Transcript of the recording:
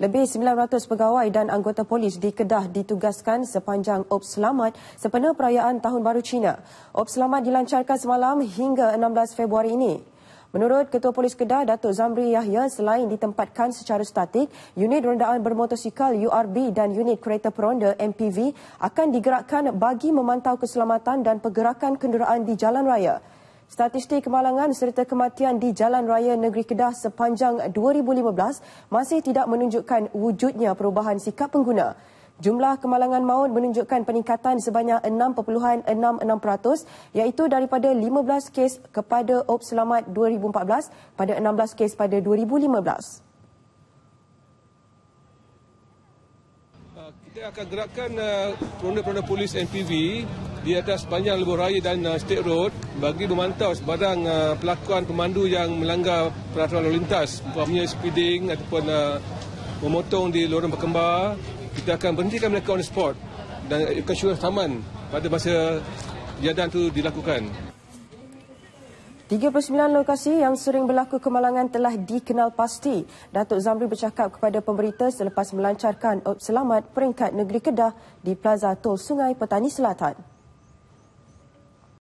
Lebih 900 pegawai dan anggota polis di Kedah ditugaskan sepanjang Ops Selamat sepena perayaan Tahun Baru Cina. Ops Selamat dilancarkan semalam hingga 16 Februari ini. Menurut Ketua Polis Kedah, Datuk Zamri Yahya, selain ditempatkan secara statik, unit rendaan bermotosikal URB dan unit kereta peronda MPV akan digerakkan bagi memantau keselamatan dan pergerakan kenderaan di jalan raya. Statistik kemalangan serta kematian di Jalan Raya Negeri Kedah sepanjang 2015 masih tidak menunjukkan wujudnya perubahan sikap pengguna. Jumlah kemalangan maut menunjukkan peningkatan sebanyak 6.66% iaitu daripada 15 kes kepada Ops Selamat 2014 pada 16 kes pada 2015. Kita akan gerakkan uh, eh, peronda-peronda polis MPV di atas panjang lebuh raya dan uh, state road bagi memantau sebarang uh, pelakuan pemandu yang melanggar peraturan lalu lintas umpamanya speeding ataupun uh, memotong di lorong berkembar kita akan berhentikan mereka on the spot dan akan syurah taman pada masa jadan itu dilakukan. 39 lokasi yang sering berlaku kemalangan telah dikenal pasti. Datuk Zamri bercakap kepada pemberita selepas melancarkan selamat peringkat negeri Kedah di Plaza Tol Sungai Petani Selatan.